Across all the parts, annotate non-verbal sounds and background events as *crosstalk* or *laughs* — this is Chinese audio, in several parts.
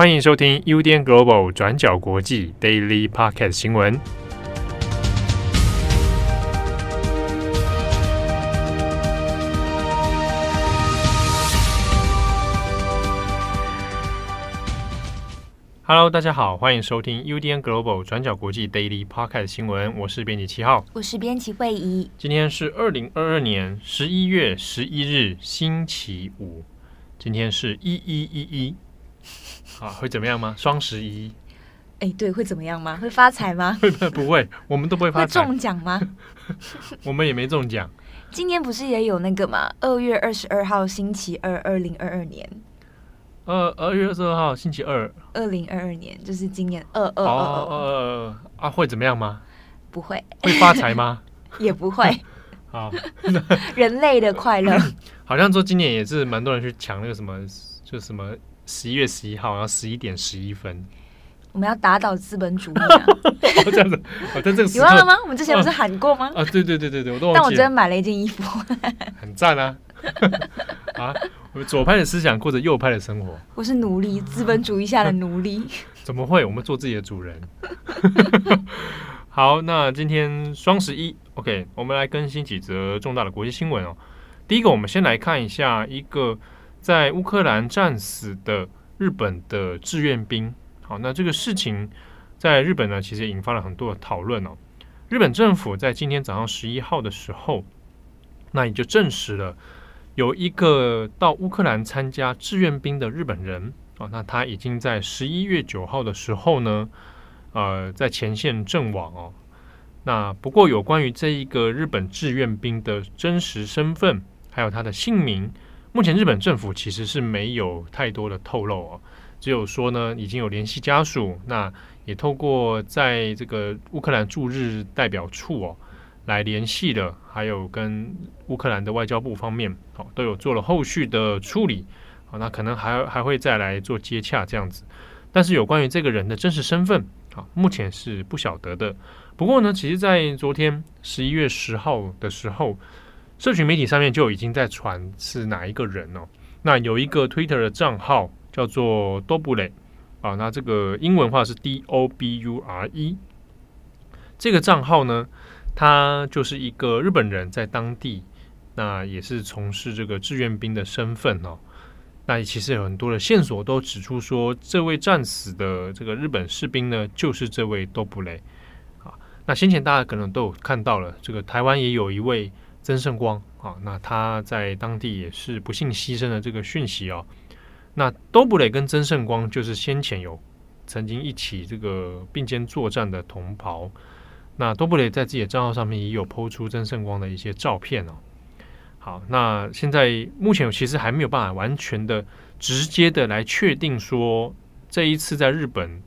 欢迎收听 UDN Global 转角国际 Daily Pocket 新闻。Hello，大家好，欢迎收听 UDN Global 转角国际 Daily Pocket 新闻。我是编辑七号，我是编辑惠仪。今天是二零二二年十一月十一日，星期五。今天是一一一一。啊，会怎么样吗？双十一，哎，对，会怎么样吗？会发财吗？不 *laughs* 会，不会，我们都不会发。会中奖吗？*laughs* 我们也没中奖。今年不是也有那个吗？二月二十二号星期二，二零二二年。二二月二十二号星期二，二零二二年，就是今年二二二二二二啊！会怎么样吗？不会，会发财吗？*laughs* 也不会。好，人类的快乐。好像说今年也是蛮多人去抢那个什么，就什么。十一月十一号，然后十一点十一分，我们要打倒资本主义，*laughs* 这样子，我在这个你忘了吗？我们之前不是喊过吗？啊，对对对对对，我都忘记。但我今天买了一件衣服，*laughs* 很赞啊！*laughs* 啊，左派的思想过着右派的生活，我是奴隶，资本主义下的奴隶。怎么会？我们做自己的主人。好，那今天双十一，OK，我们来更新几则重大的国际新闻哦。第一个，我们先来看一下一个。在乌克兰战死的日本的志愿兵，好，那这个事情在日本呢，其实也引发了很多的讨论哦。日本政府在今天早上十一号的时候，那也就证实了有一个到乌克兰参加志愿兵的日本人啊，那他已经在十一月九号的时候呢，呃，在前线阵亡哦。那不过有关于这一个日本志愿兵的真实身份，还有他的姓名。目前日本政府其实是没有太多的透露哦，只有说呢已经有联系家属，那也透过在这个乌克兰驻日代表处哦来联系的，还有跟乌克兰的外交部方面哦都有做了后续的处理，好那可能还还会再来做接洽这样子，但是有关于这个人的真实身份啊，目前是不晓得的。不过呢，其实，在昨天十一月十号的时候。社群媒体上面就已经在传是哪一个人哦。那有一个 Twitter 的账号叫做多布雷啊，那这个英文话是 D O B U R E。这个账号呢，他就是一个日本人在当地，那也是从事这个志愿兵的身份哦。那其实有很多的线索都指出说，这位战死的这个日本士兵呢，就是这位多布雷啊。那先前大家可能都有看到了，这个台湾也有一位。曾圣光啊，那他在当地也是不幸牺牲的这个讯息哦。那多布雷跟曾圣光就是先前有曾经一起这个并肩作战的同袍。那多布雷在自己的账号上面也有抛出曾圣光的一些照片哦。好，那现在目前其实还没有办法完全的直接的来确定说这一次在日本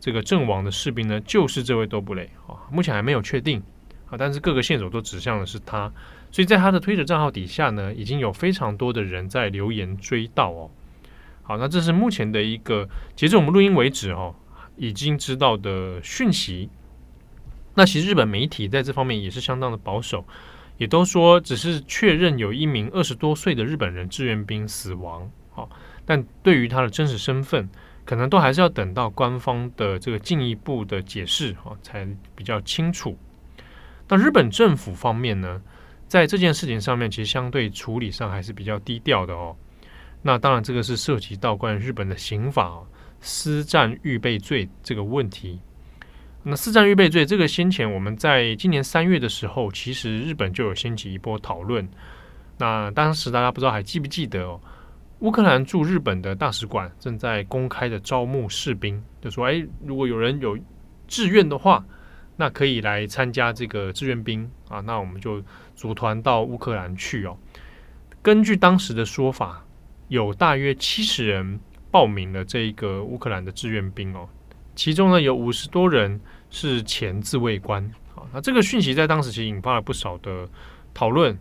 这个阵亡的士兵呢就是这位多布雷啊，目前还没有确定啊，但是各个线索都指向的是他。所以在他的推特账号底下呢，已经有非常多的人在留言追悼哦。好，那这是目前的一个，截至我们录音为止哦，已经知道的讯息。那其实日本媒体在这方面也是相当的保守，也都说只是确认有一名二十多岁的日本人志愿兵死亡哦，但对于他的真实身份，可能都还是要等到官方的这个进一步的解释哦，才比较清楚。那日本政府方面呢？在这件事情上面，其实相对处理上还是比较低调的哦。那当然，这个是涉及到关于日本的刑法私战预备罪这个问题。那私战预备罪这个，先前我们在今年三月的时候，其实日本就有掀起一波讨论。那当时大家不知道还记不记得哦？乌克兰驻日本的大使馆正在公开的招募士兵，就说：“哎，如果有人有志愿的话，那可以来参加这个志愿兵啊。”那我们就。组团到乌克兰去哦。根据当时的说法，有大约七十人报名了这个乌克兰的志愿兵哦。其中呢，有五十多人是前自卫官。好，那这个讯息在当时其实引发了不少的讨论。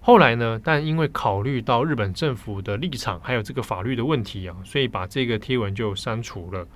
后来呢，但因为考虑到日本政府的立场，还有这个法律的问题啊，所以把这个贴文就删除了。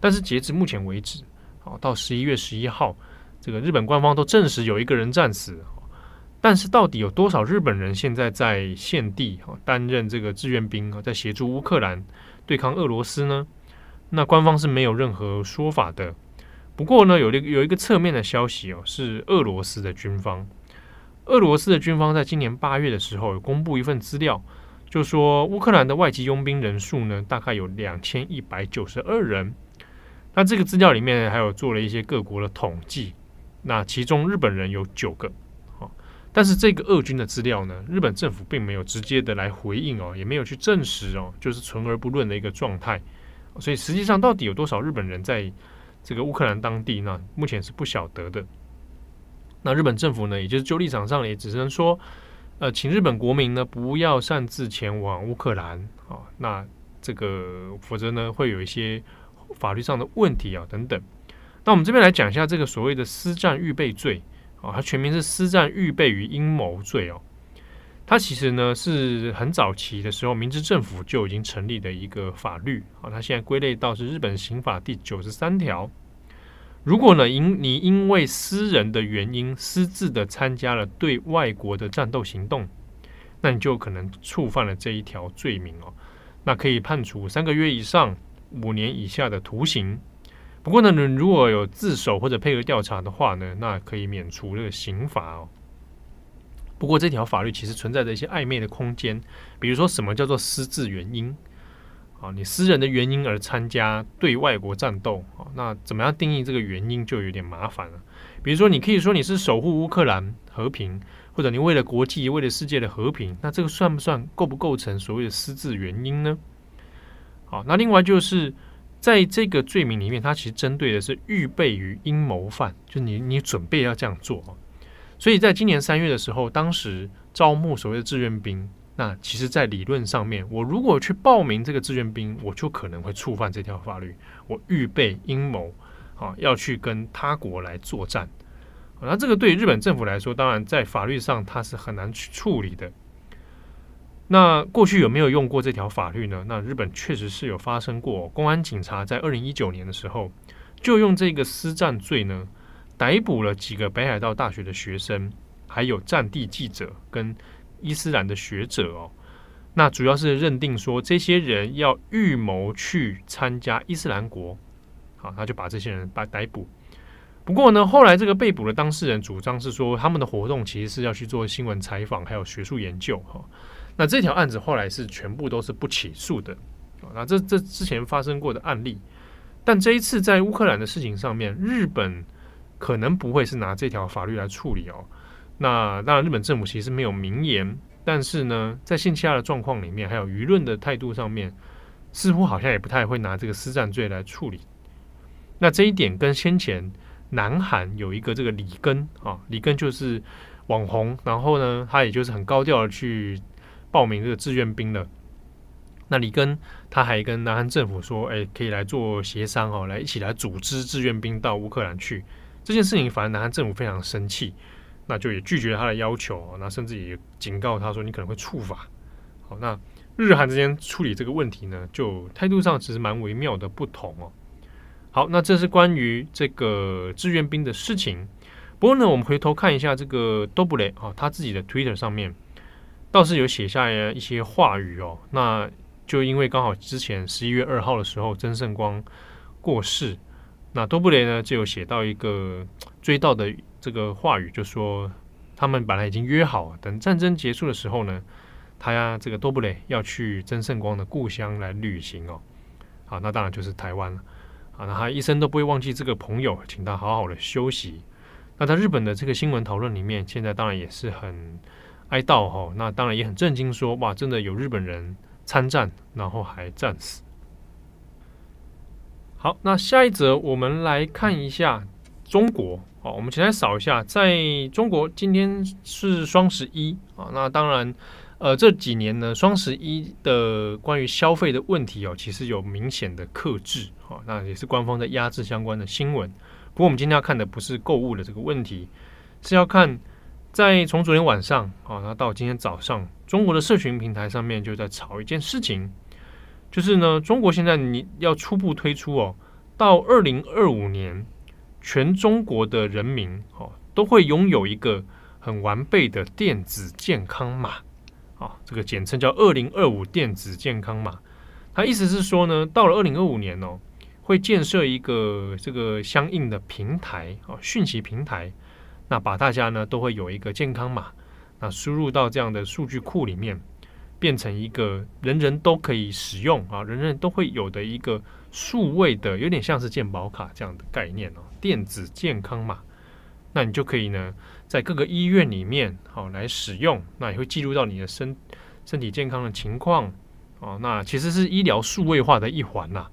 但是截至目前为止，好，到十一月十一号，这个日本官方都证实有一个人战死。但是，到底有多少日本人现在在现地哈担任这个志愿兵啊，在协助乌克兰对抗俄罗斯呢？那官方是没有任何说法的。不过呢，有有一个侧面的消息哦，是俄罗斯的军方，俄罗斯的军方在今年八月的时候公布一份资料，就说乌克兰的外籍佣兵人数呢，大概有两千一百九十二人。那这个资料里面还有做了一些各国的统计，那其中日本人有九个。但是这个俄军的资料呢，日本政府并没有直接的来回应哦，也没有去证实哦，就是存而不论的一个状态。所以实际上到底有多少日本人在这个乌克兰当地呢？目前是不晓得的。那日本政府呢，也就是就立场上也只能说，呃，请日本国民呢不要擅自前往乌克兰啊，那这个否则呢会有一些法律上的问题啊等等。那我们这边来讲一下这个所谓的私战预备罪。啊，它全名是私战预备与阴谋罪哦。它其实呢是很早期的时候，明治政府就已经成立的一个法律。哦。它现在归类到是日本刑法第九十三条。如果呢，因你因为私人的原因私自的参加了对外国的战斗行动，那你就可能触犯了这一条罪名哦。那可以判处三个月以上五年以下的徒刑。不过呢，你如果有自首或者配合调查的话呢，那可以免除这个刑罚哦。不过这条法律其实存在着一些暧昧的空间，比如说什么叫做私自原因？啊，你私人的原因而参加对外国战斗啊，那怎么样定义这个原因就有点麻烦了。比如说，你可以说你是守护乌克兰和平，或者你为了国际、为了世界的和平，那这个算不算构不构成所谓的私自原因呢？好，那另外就是。在这个罪名里面，它其实针对的是预备于阴谋犯，就是你你准备要这样做所以在今年三月的时候，当时招募所谓的志愿兵，那其实，在理论上面，我如果去报名这个志愿兵，我就可能会触犯这条法律，我预备阴谋啊要去跟他国来作战。那这个对于日本政府来说，当然在法律上它是很难去处理的。那过去有没有用过这条法律呢？那日本确实是有发生过，公安警察在二零一九年的时候就用这个私战罪呢逮捕了几个北海道大学的学生，还有战地记者跟伊斯兰的学者哦。那主要是认定说这些人要预谋去参加伊斯兰国，好，他就把这些人把逮捕。不过呢，后来这个被捕的当事人主张是说，他们的活动其实是要去做新闻采访，还有学术研究哈。那这条案子后来是全部都是不起诉的，那这这之前发生过的案例，但这一次在乌克兰的事情上面，日本可能不会是拿这条法律来处理哦。那当然，日本政府其实没有明言，但是呢，在现下的状况里面，还有舆论的态度上面，似乎好像也不太会拿这个私战罪来处理。那这一点跟先前南韩有一个这个里根啊，里根就是网红，然后呢，他也就是很高调的去。报名这个志愿兵的，那里根他还跟南韩政府说：“哎，可以来做协商哦，来一起来组织志愿兵到乌克兰去。”这件事情，反而南韩政府非常生气，那就也拒绝他的要求，那甚至也警告他说：“你可能会处罚。”好，那日韩之间处理这个问题呢，就态度上其实蛮微妙的不同哦。好，那这是关于这个志愿兵的事情。不过呢，我们回头看一下这个多布雷啊，他自己的 Twitter 上面。倒是有写下一些话语哦，那就因为刚好之前十一月二号的时候，曾圣光过世，那多布雷呢就有写到一个追悼的这个话语，就说他们本来已经约好，等战争结束的时候呢，他呀这个多布雷要去曾圣光的故乡来旅行哦。好，那当然就是台湾了。啊，那他一生都不会忘记这个朋友，请他好好的休息。那在日本的这个新闻讨论里面，现在当然也是很。哀悼哈，那当然也很震惊，说哇，真的有日本人参战，然后还战死。好，那下一则我们来看一下中国好，我们先来扫一下，在中国今天是双十一啊，那当然，呃，这几年呢，双十一的关于消费的问题哦，其实有明显的克制哈，那也是官方在压制相关的新闻。不过我们今天要看的不是购物的这个问题，是要看。在从昨天晚上啊，然后到今天早上，中国的社群平台上面就在炒一件事情，就是呢，中国现在你要初步推出哦，到二零二五年，全中国的人民哦都会拥有一个很完备的电子健康码，啊，这个简称叫“二零二五电子健康码”。它意思是说呢，到了二零二五年哦，会建设一个这个相应的平台啊，讯息平台。那把大家呢都会有一个健康码，那输入到这样的数据库里面，变成一个人人都可以使用啊，人人都会有的一个数位的，有点像是健保卡这样的概念哦，电子健康码。那你就可以呢在各个医院里面好来使用，那也会记录到你的身身体健康的情况啊。那其实是医疗数位化的一环呐。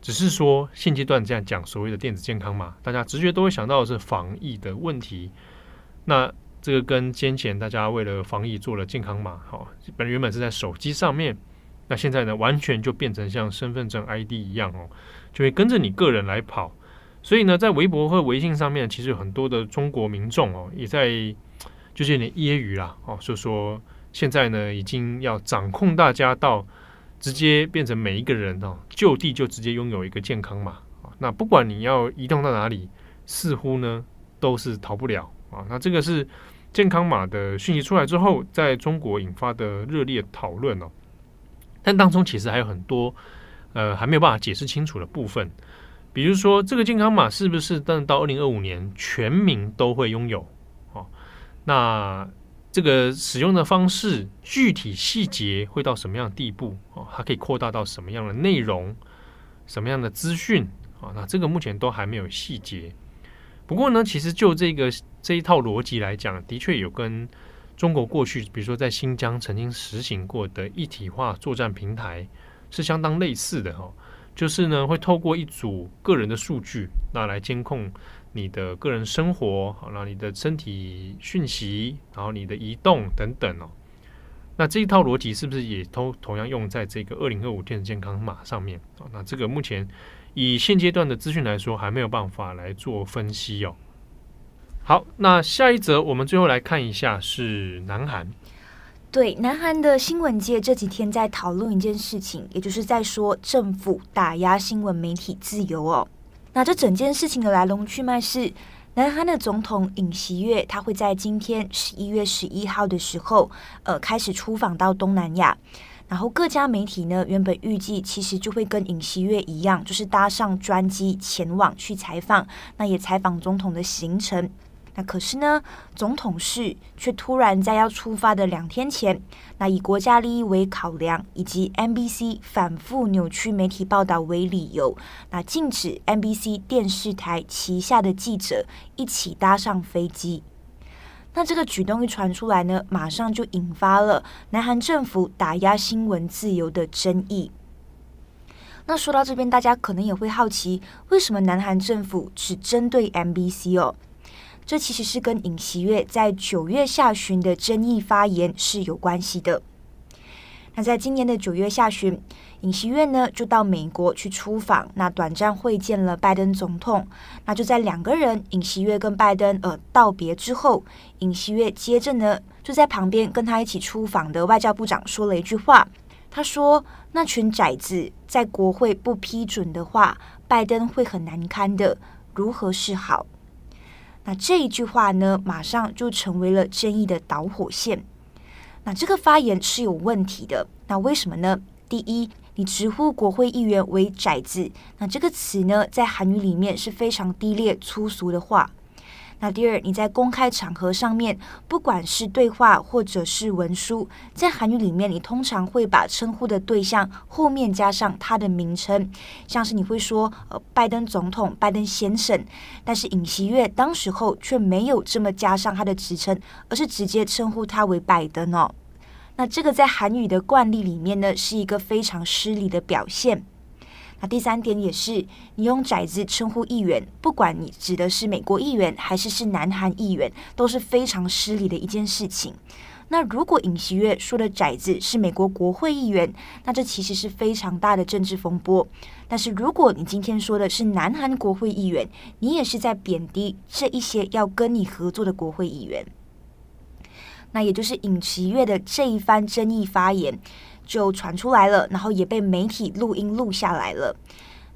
只是说现阶段这样讲所谓的电子健康码，大家直觉都会想到的是防疫的问题。那这个跟先前大家为了防疫做了健康码，好，本原本是在手机上面，那现在呢，完全就变成像身份证 ID 一样哦，就会跟着你个人来跑。所以呢，在微博和微信上面，其实有很多的中国民众哦，也在就是有点揶揄啦哦，就说现在呢，已经要掌控大家到。直接变成每一个人哦，就地就直接拥有一个健康码啊。那不管你要移动到哪里，似乎呢都是逃不了啊。那这个是健康码的讯息出来之后，在中国引发的热烈讨论哦。但当中其实还有很多呃还没有办法解释清楚的部分，比如说这个健康码是不是但到二零二五年全民都会拥有啊？那这个使用的方式、具体细节会到什么样的地步？哦，它可以扩大到什么样的内容、什么样的资讯？啊，那这个目前都还没有细节。不过呢，其实就这个这一套逻辑来讲，的确有跟中国过去，比如说在新疆曾经实行过的一体化作战平台是相当类似的哈。就是呢，会透过一组个人的数据，那来监控。你的个人生活，好了，你的身体讯息，然后你的移动等等哦。那这一套逻辑是不是也都同样用在这个二零二五电子健康码上面？啊，那这个目前以现阶段的资讯来说，还没有办法来做分析哦。好，那下一则我们最后来看一下是南韩。对，南韩的新闻界这几天在讨论一件事情，也就是在说政府打压新闻媒体自由哦。那这整件事情的来龙去脉是，南韩的总统尹锡月，他会在今天十一月十一号的时候，呃，开始出访到东南亚，然后各家媒体呢，原本预计其实就会跟尹锡月一样，就是搭上专机前往去采访，那也采访总统的行程。那可是呢，总统室却突然在要出发的两天前，那以国家利益为考量，以及 MBC 反复扭曲媒体报道为理由，那禁止 MBC 电视台旗下的记者一起搭上飞机。那这个举动一传出来呢，马上就引发了南韩政府打压新闻自由的争议。那说到这边，大家可能也会好奇，为什么南韩政府只针对 MBC 哦？这其实是跟尹锡悦在九月下旬的争议发言是有关系的。那在今年的九月下旬，尹锡悦呢就到美国去出访，那短暂会见了拜登总统。那就在两个人尹锡悦跟拜登呃道别之后，尹锡悦接着呢就在旁边跟他一起出访的外交部长说了一句话，他说：“那群崽子在国会不批准的话，拜登会很难堪的，如何是好？”那这一句话呢，马上就成为了争议的导火线。那这个发言是有问题的，那为什么呢？第一，你直呼国会议员为“崽子”，那这个词呢，在韩语里面是非常低劣粗俗的话。那第二，你在公开场合上面，不管是对话或者是文书，在韩语里面，你通常会把称呼的对象后面加上他的名称，像是你会说“呃，拜登总统，拜登先生”，但是尹锡悦当时候却没有这么加上他的职称，而是直接称呼他为拜登哦。那这个在韩语的惯例里面呢，是一个非常失礼的表现。那第三点也是，你用“崽子”称呼议员，不管你指的是美国议员还是是南韩议员，都是非常失礼的一件事情。那如果尹锡月说的“崽子”是美国国会议员，那这其实是非常大的政治风波。但是如果你今天说的是南韩国会议员，你也是在贬低这一些要跟你合作的国会议员。那也就是尹锡月的这一番争议发言。就传出来了，然后也被媒体录音录下来了。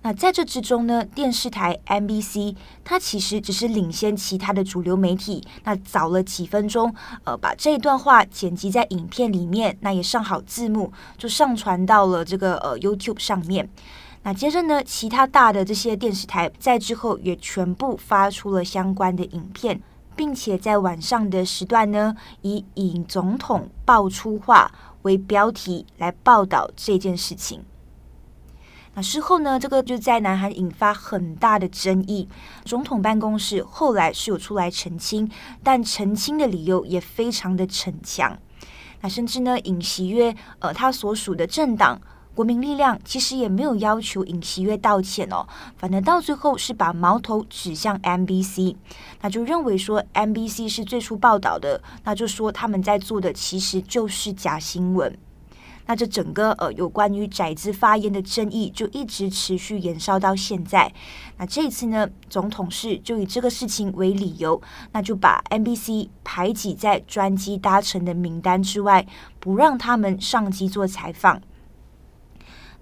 那在这之中呢，电视台 MBC 它其实只是领先其他的主流媒体，那早了几分钟，呃，把这一段话剪辑在影片里面，那也上好字幕，就上传到了这个呃 YouTube 上面。那接着呢，其他大的这些电视台在之后也全部发出了相关的影片，并且在晚上的时段呢，以引总统爆出话。为标题来报道这件事情。那事后呢，这个就在南韩引发很大的争议。总统办公室后来是有出来澄清，但澄清的理由也非常的逞强。那甚至呢，尹锡悦呃，他所属的政党。国民力量其实也没有要求尹锡悦道歉哦，反而到最后是把矛头指向 MBC，那就认为说 MBC 是最初报道的，那就说他们在做的其实就是假新闻。那这整个呃有关于宰子发言的争议就一直持续延烧到现在。那这一次呢，总统室就以这个事情为理由，那就把 MBC 排挤在专机搭乘的名单之外，不让他们上机做采访。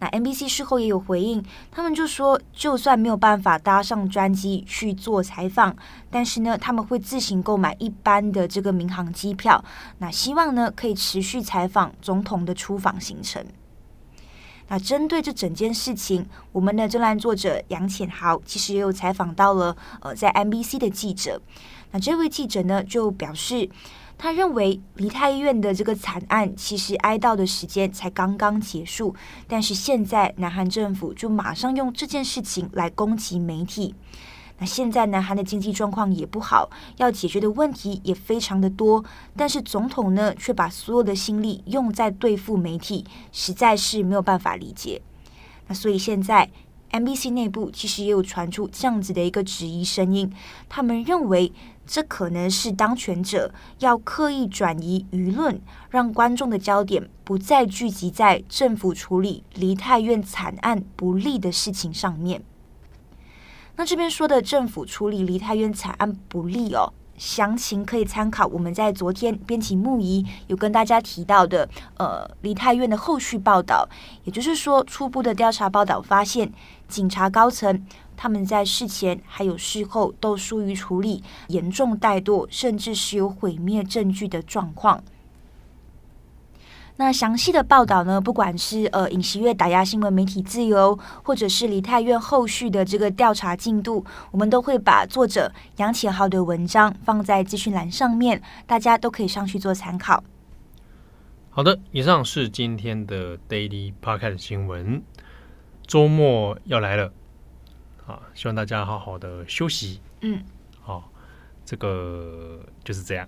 那 n b c 事后也有回应，他们就说，就算没有办法搭上专机去做采访，但是呢，他们会自行购买一般的这个民航机票，那希望呢可以持续采访总统的出访行程。那针对这整件事情，我们的专栏作者杨浅豪其实也有采访到了，呃，在 n b c 的记者，那这位记者呢就表示。他认为梨泰医院的这个惨案其实哀悼的时间才刚刚结束，但是现在南韩政府就马上用这件事情来攻击媒体。那现在南韩的经济状况也不好，要解决的问题也非常的多，但是总统呢却把所有的心力用在对付媒体，实在是没有办法理解。那所以现在 MBC 内部其实也有传出这样子的一个质疑声音，他们认为。这可能是当权者要刻意转移舆论，让观众的焦点不再聚集在政府处理梨太院惨案不利的事情上面。那这边说的政府处理梨太院惨案不利哦。详情可以参考我们在昨天编辑木仪有跟大家提到的，呃，黎泰院的后续报道，也就是说，初步的调查报道发现，警察高层他们在事前还有事后都疏于处理，严重怠惰，甚至是有毁灭证据的状况。那详细的报道呢？不管是呃尹锡悦打压新闻媒体自由，或者是李泰院后续的这个调查进度，我们都会把作者杨启豪的文章放在资讯栏上面，大家都可以上去做参考。好的，以上是今天的 Daily Podcast 新闻。周末要来了，啊，希望大家好好的休息。嗯，好，这个就是这样。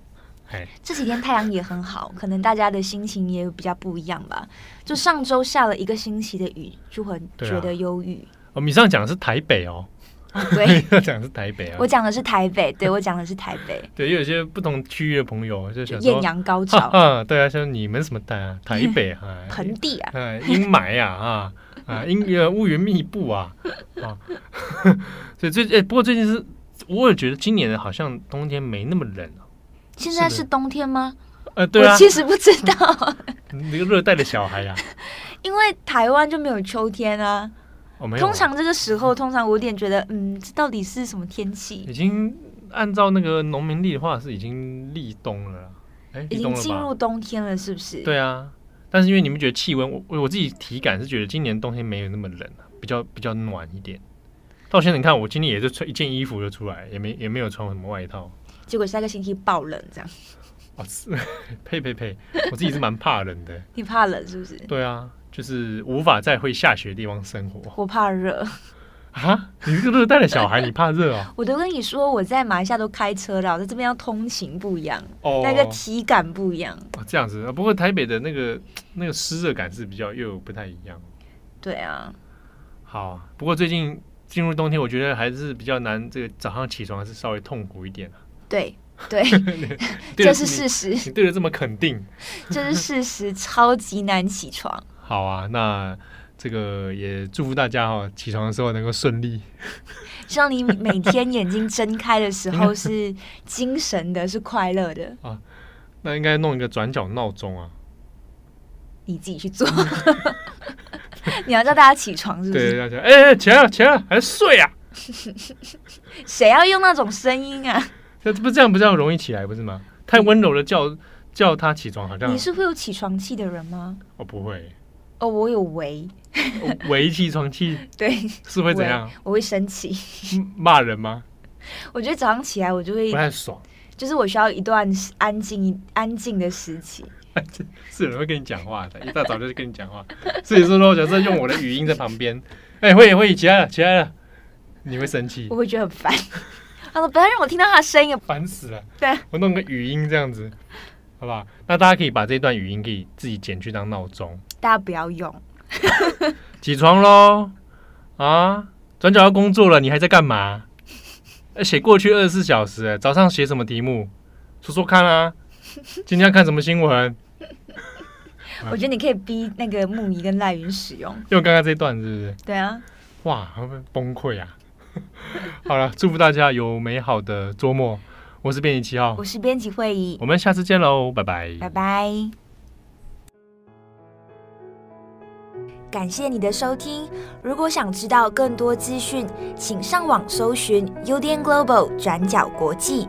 这几天太阳也很好，可能大家的心情也比较不一样吧。就上周下了一个星期的雨，就很觉得忧郁。哦，你上讲的是台北哦，对，*laughs* 讲的是台北啊。我讲的是台北，对我讲的是台北。*laughs* 对，有些不同区域的朋友就说艳阳高照嗯，*laughs* 对啊，像你们什么台啊，台北啊，盆地啊，嗯，阴霾呀，啊啊，阴呃乌云密布啊啊。所以最哎，不过最近是，我也觉得今年好像冬天没那么冷。现在是冬天吗？呃，对啊，我其实不知道。*laughs* 你一个热带的小孩呀，*laughs* 因为台湾就没有秋天啊。哦，通常这个时候，通常我有点觉得，嗯，这到底是什么天气？已经按照那个农民历的话，是已经立冬了。哎，已经进入冬天了，是不是？对啊。但是因为你们觉得气温，我我自己体感是觉得今年冬天没有那么冷，比较比较暖一点。到现在你看，我今天也是穿一件衣服就出来，也没也没有穿什么外套。结果下个星期爆冷，这样 *laughs* 是。*laughs* 呸呸呸！我自己是蛮怕冷的。*laughs* 你怕冷是不是？对啊，就是无法在会下雪的地方生活。我怕热啊！你这不是带了小孩，你怕热啊？我都跟你说，我在马来西亚都开车了，在这边要通勤不一样，那个体感不一样。这样子啊？不过台北的那个那个湿热感是比较又不太一样。对啊。好，不过最近进入冬天，我觉得还是比较难。这个早上起床是稍微痛苦一点。对 *laughs* 对，这是事实。你对的这么肯定，这是事实，*laughs* 超级难起床。好啊，那这个也祝福大家哦，起床的时候能够顺利，希 *laughs* 望你每天眼睛睁开的时候是精神的，是快乐的。啊，那应该弄一个转角闹钟啊，你自己去做。你要叫大家起床是？对，要叫，哎哎，起来起来，还睡啊？谁要用那种声音啊？那不这样不叫容易起来不是吗？太温柔的叫叫他起床好像。你是会有起床气的人吗？我不会。哦，我有为。为起床气。*laughs* 对。是会怎样？我会生气。骂人吗？*laughs* 我觉得早上起来我就会不太爽。就是我需要一段安静安静的时期。安 *laughs* 静是有人会跟你讲话的，一大早就跟你讲话，所以说我觉得用我的语音在旁边，哎，会会起来了起来了，你会生气？我会觉得很烦。他说：“不要让我听到他的声音，烦死了。”对，我弄个语音这样子，好不好？那大家可以把这段语音给自己剪去当闹钟。大家不要用，起床喽！啊，转角要工作了，你还在干嘛？写过去二十四小时，早上写什么题目？说说看啊！今天要看什么新闻？*laughs* 我觉得你可以逼那个木仪跟赖云使用，因刚刚这段是不是？对啊！哇，会不会崩溃啊？*laughs* 好了，祝福大家有美好的周末。我是编辑七号，我是编辑会议，我们下次见喽，拜拜，拜拜。感谢你的收听，如果想知道更多资讯，请上网搜寻 u d n Global 转角国际。